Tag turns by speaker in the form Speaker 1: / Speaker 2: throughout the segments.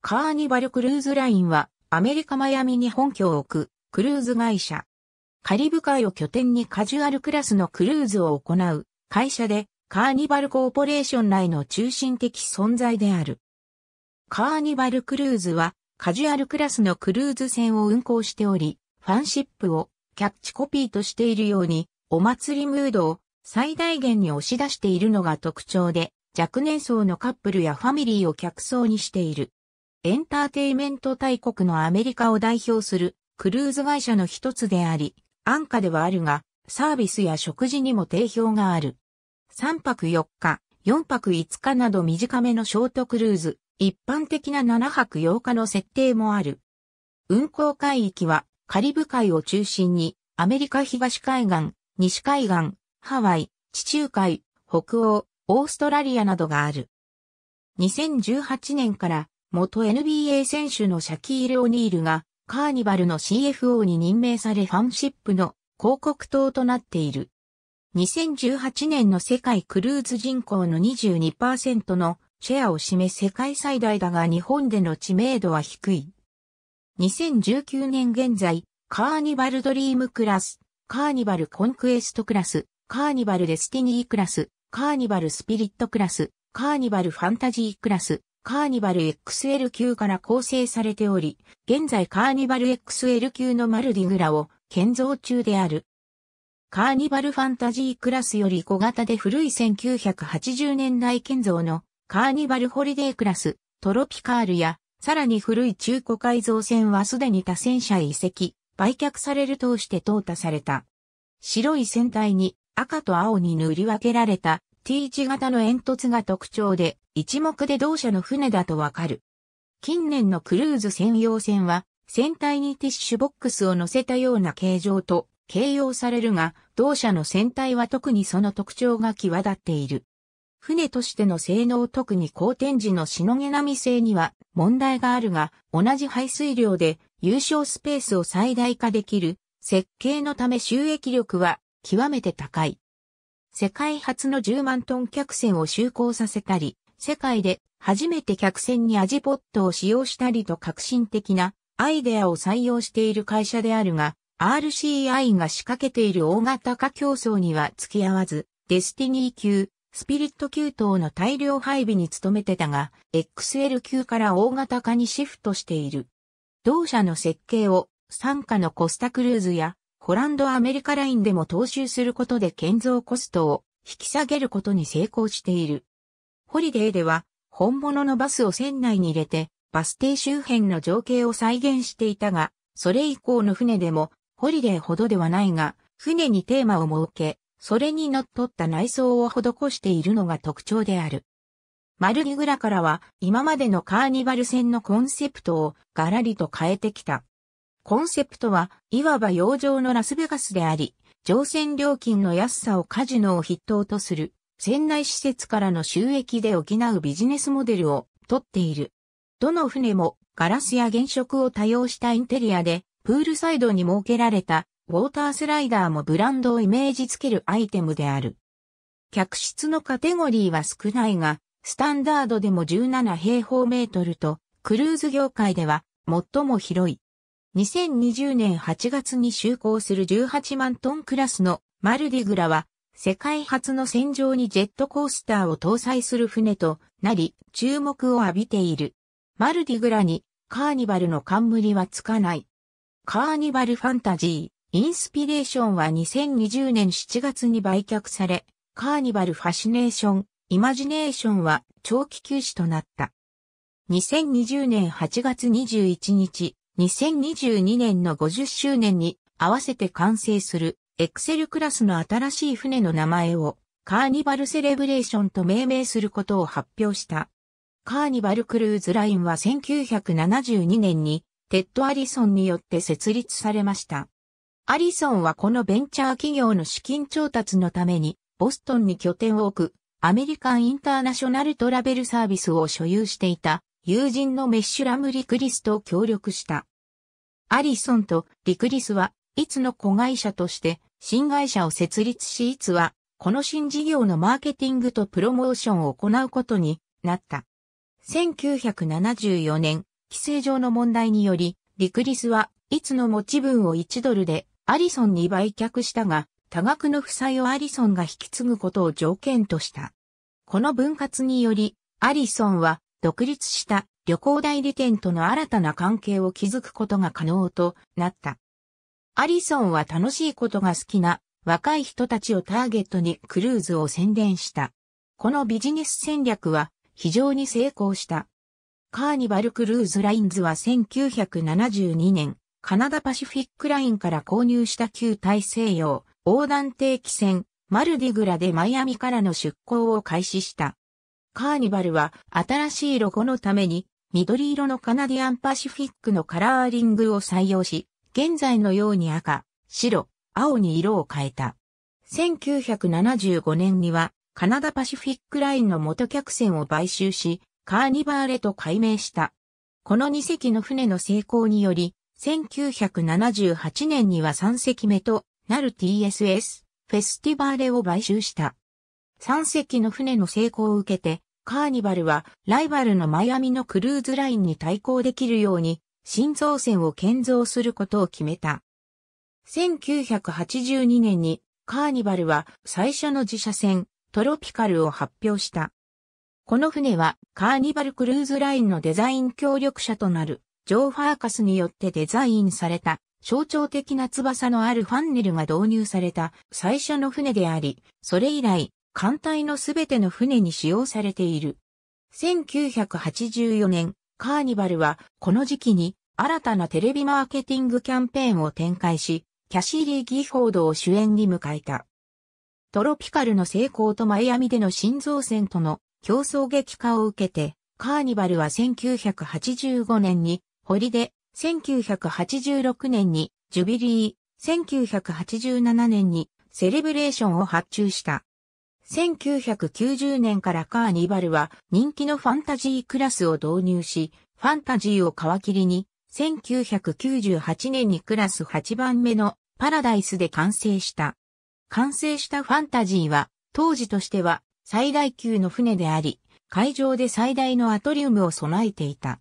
Speaker 1: カーニバルクルーズラインはアメリカマヤミに本拠を置くクルーズ会社。カリブ海を拠点にカジュアルクラスのクルーズを行う会社でカーニバルコーポレーション内の中心的存在である。カーニバルクルーズはカジュアルクラスのクルーズ船を運航しており、ファンシップをキャッチコピーとしているようにお祭りムードを最大限に押し出しているのが特徴で若年層のカップルやファミリーを客層にしている。エンターテイメント大国のアメリカを代表するクルーズ会社の一つであり、安価ではあるが、サービスや食事にも定評がある。3泊4日、4泊5日など短めのショートクルーズ、一般的な7泊8日の設定もある。運航海域はカリブ海を中心にアメリカ東海岸、西海岸、ハワイ、地中海、北欧、オーストラリアなどがある。2018年から元 NBA 選手のシャキール・オニールが、カーニバルの CFO に任命されファンシップの広告塔となっている。2018年の世界クルーズ人口の22%のシェアを占め世界最大だが日本での知名度は低い。2019年現在、カーニバルドリームクラス、カーニバルコンクエストクラス、カーニバルデスティニークラス、カーニバルスピリットクラス、カーニバルファンタジークラス、カーニバル XL 級から構成されており、現在カーニバル XL 級のマルディグラを建造中である。カーニバルファンタジークラスより小型で古い1980年代建造のカーニバルホリデークラス、トロピカールや、さらに古い中古改造船はすでに他戦車移籍、売却される通して淘汰された。白い船体に赤と青に塗り分けられた T 字型の煙突が特徴で、一目で同社の船だとわかる。近年のクルーズ専用船は、船体にティッシュボックスを乗せたような形状と形容されるが、同社の船体は特にその特徴が際立っている。船としての性能特に好天時のしのげ並み性には問題があるが、同じ排水量で優勝スペースを最大化できる設計のため収益力は極めて高い。世界初の10万トン客船を就航させたり、世界で初めて客船にアジポットを使用したりと革新的なアイデアを採用している会社であるが、RCI が仕掛けている大型化競争には付き合わず、デスティニー級、スピリット級等の大量配備に努めてたが、XL 級から大型化にシフトしている。同社の設計を、傘下のコスタクルーズや、ホランドアメリカラインでも踏襲することで建造コストを引き下げることに成功している。ホリデーでは、本物のバスを船内に入れて、バス停周辺の情景を再現していたが、それ以降の船でも、ホリデーほどではないが、船にテーマを設け、それに乗っ取った内装を施しているのが特徴である。マルギグラからは今までのカーニバル船のコンセプトをガラリと変えてきた。コンセプトはいわば洋上のラスベガスであり、乗船料金の安さをカジノを筆頭とする船内施設からの収益で補うビジネスモデルをとっている。どの船もガラスや原色を多用したインテリアで、プールサイドに設けられたウォータースライダーもブランドをイメージつけるアイテムである。客室のカテゴリーは少ないが、スタンダードでも17平方メートルと、クルーズ業界では最も広い。2020年8月に就航する18万トンクラスのマルディグラは世界初の戦場にジェットコースターを搭載する船となり、注目を浴びている。マルディグラにカーニバルの冠はつかない。カーニバルファンタジー、インスピレーションは2020年7月に売却され、カーニバルファシネーション、イマジネーションは長期休止となった。2020年8月21日、2022年の50周年に合わせて完成するエクセルクラスの新しい船の名前をカーニバルセレブレーションと命名することを発表した。カーニバルクルーズラインは1972年にテッド・アリソンによって設立されました。アリソンはこのベンチャー企業の資金調達のために、ボストンに拠点を置く、アメリカンインターナショナルトラベルサービスを所有していた、友人のメッシュラム・リクリスと協力した。アリソンとリクリスは、いつの子会社として、新会社を設立し、いつは、この新事業のマーケティングとプロモーションを行うことになった。1974年、規制上の問題により、リクリスはいつの持ち分を1ドルでアリソンに売却したが、多額の負債をアリソンが引き継ぐことを条件とした。この分割により、アリソンは独立した旅行代理店との新たな関係を築くことが可能となった。アリソンは楽しいことが好きな若い人たちをターゲットにクルーズを宣伝した。このビジネス戦略は非常に成功した。カーニバルクルーズラインズは1972年、カナダパシフィックラインから購入した旧大西洋横断定期船マルディグラでマイアミからの出港を開始した。カーニバルは新しいロゴのために緑色のカナディアンパシフィックのカラーリングを採用し、現在のように赤、白、青に色を変えた。1975年には、カナダパシフィックラインの元客船を買収し、カーニバーレと改名した。この2隻の船の成功により、1978年には3隻目となる TSS フェスティバーレを買収した。3隻の船の成功を受けて、カーニバルはライバルのマイアミのクルーズラインに対抗できるように新造船を建造することを決めた。1982年にカーニバルは最初の自社船トロピカルを発表した。この船はカーニバルクルーズラインのデザイン協力者となるジョー・ファーカスによってデザインされた象徴的な翼のあるファンネルが導入された最初の船であり、それ以来艦隊のすべての船に使用されている。1984年、カーニバルはこの時期に新たなテレビマーケティングキャンペーンを展開し、キャシーリー・ギフォードを主演に迎えた。トロピカルの成功とマイアミでの新造船との競争激化を受けて、カーニバルは1985年にホリデ、1986年にジュビリー、1987年にセレブレーションを発注した。1990年からカーニバルは人気のファンタジークラスを導入し、ファンタジーを皮切りに1998年にクラス8番目のパラダイスで完成した。完成したファンタジーは、当時としては最大級の船であり、海上で最大のアトリウムを備えていた。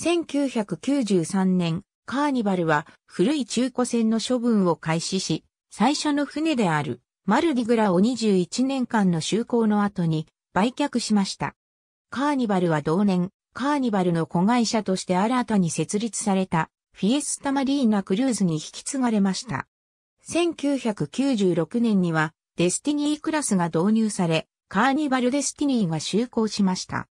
Speaker 1: 1993年、カーニバルは古い中古船の処分を開始し、最初の船であるマルディグラを21年間の就航の後に売却しました。カーニバルは同年、カーニバルの子会社として新たに設立されたフィエスタマリーナクルーズに引き継がれました。1996年にはデスティニークラスが導入され、カーニバルデスティニーが就航しました。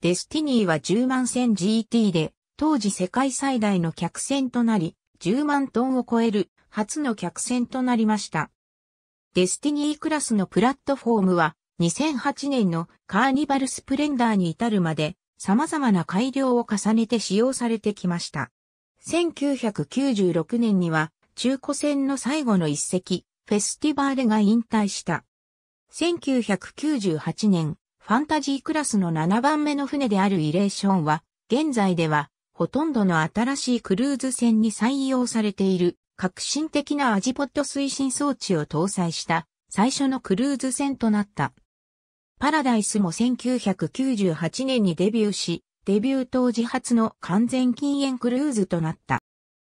Speaker 1: デスティニーは10万船 GT で、当時世界最大の客船となり、10万トンを超える初の客船となりました。デスティニークラスのプラットフォームは2008年のカーニバルスプレンダーに至るまで様々な改良を重ねて使用されてきました。1996年には中古船の最後の一隻、フェスティバーレが引退した。1998年、ファンタジークラスの7番目の船であるイレーションは、現在では、ほとんどの新しいクルーズ船に採用されている、革新的なアジポット推進装置を搭載した、最初のクルーズ船となった。パラダイスも1998年にデビューし、デビュー当時初の完全禁煙クルーズとなった。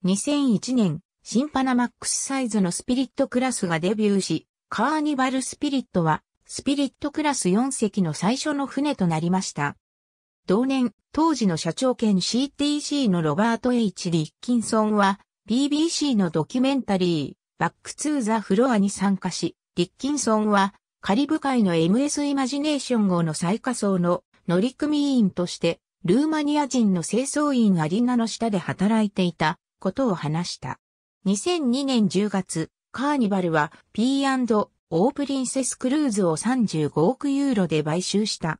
Speaker 1: 2001年、新パナマックスサイズのスピリットクラスがデビューし、カーニバルスピリットは、スピリットクラス4隻の最初の船となりました。同年、当時の社長兼 CTC のロバート H. リッキンソンは、BBC のドキュメンタリー、バックツーザフロアに参加し、リッキンソンは、カリブ海の MS イマジネーション号の最下層の乗組員として、ルーマニア人の清掃員アリナの下で働いていたことを話した。2002年10月、カーニバルは P&O プリンセスクルーズを35億ユーロで買収した。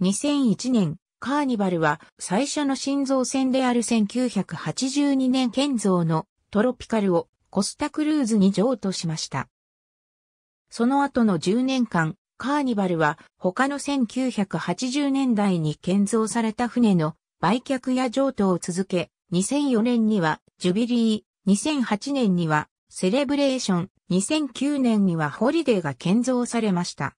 Speaker 1: 2001年、カーニバルは最初の新造船である1982年建造のトロピカルをコスタクルーズに譲渡しました。その後の10年間、カーニバルは他の1980年代に建造された船の売却や譲渡を続け、2004年にはジュビリー、2008年にはセレブレーション、2009年にはホリデーが建造されました。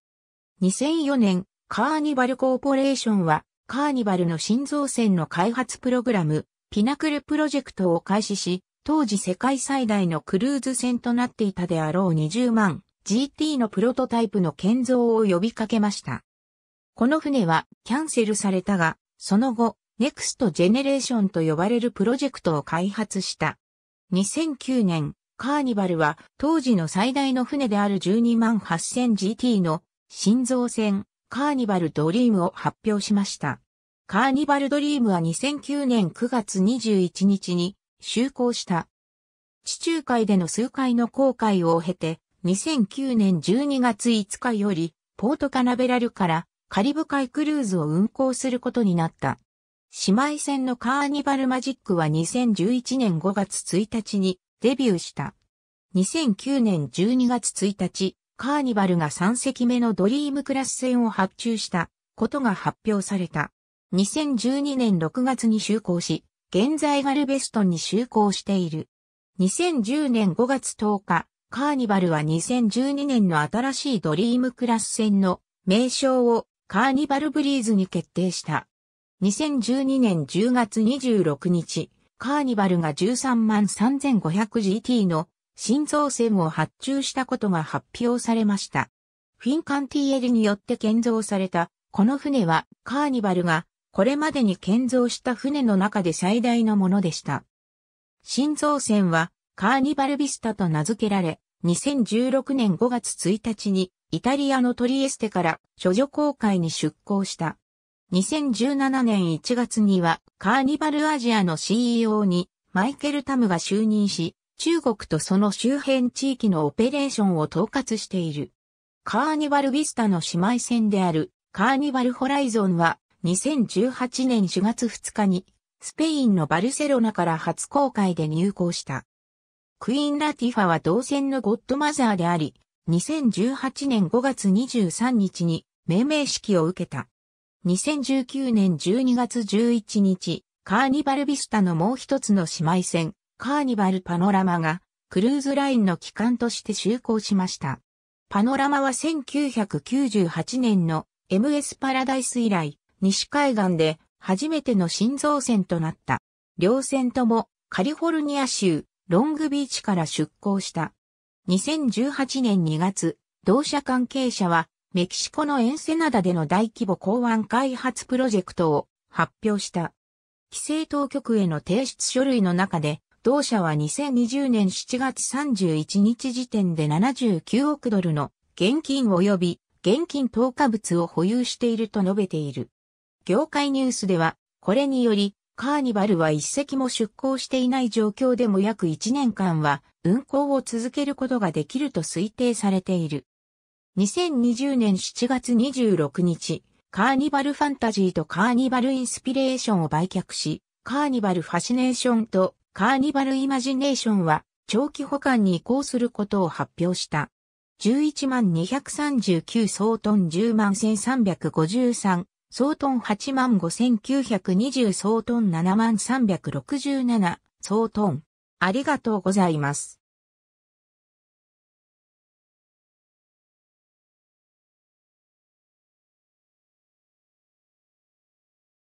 Speaker 1: 2004年、カーニバルコーポレーションはカーニバルの新造船の開発プログラム、ピナクルプロジェクトを開始し、当時世界最大のクルーズ船となっていたであろう20万 GT のプロトタイプの建造を呼びかけました。この船はキャンセルされたが、その後、ネクストジェネレーションと呼ばれるプロジェクトを開発した。2009年、カーニバルは当時の最大の船である 128,000GT の新造船カーニバルドリームを発表しました。カーニバルドリームは2009年9月21日に就航した。地中海での数回の航海を経て2009年12月5日より、ポートカナベラルからカリブ海クルーズを運航することになった。姉妹船のカーニバルマジックは2011年5月1日にデビューした。2009年12月1日、カーニバルが3隻目のドリームクラス船を発注したことが発表された。2012年6月に就航し、現在ガルベストンに就航している。2010年5月10日、カーニバルは2012年の新しいドリームクラス戦の名称をカーニバルブリーズに決定した。2012年10月26日、カーニバルが 133,500GT の新造船を発注したことが発表されました。フィンカンティエリによって建造された、この船はカーニバルがこれまでに建造した船の中で最大のものでした。新造船はカーニバルビスタと名付けられ、2016年5月1日にイタリアのトリエステから処女公開に出向した。2017年1月にはカーニバルアジアの CEO にマイケル・タムが就任し、中国とその周辺地域のオペレーションを統括している。カーニバル・ビスタの姉妹船であるカーニバル・ホライゾンは2018年4月2日にスペインのバルセロナから初公開で入港した。クイーン・ラティファは同線のゴッドマザーであり、2018年5月23日に命名式を受けた。2019年12月11日、カーニバルビスタのもう一つの姉妹船、カーニバルパノラマが、クルーズラインの機関として就航しました。パノラマは1998年の MS パラダイス以来、西海岸で初めての新造船となった。両船ともカリフォルニア州ロングビーチから出港した。2018年2月、同社関係者は、メキシコのエンセナダでの大規模港湾開発プロジェクトを発表した。規制当局への提出書類の中で、同社は2020年7月31日時点で79億ドルの現金及び現金投下物を保有していると述べている。業界ニュースでは、これによりカーニバルは一隻も出港していない状況でも約1年間は運航を続けることができると推定されている。2020年7月26日、カーニバルファンタジーとカーニバルインスピレーションを売却し、カーニバルファシネーションとカーニバルイマジネーションは長期保管に移行することを発表した。11万239総トン10万1353総トン8万5920総トン7万367総トン。ありがとうございます。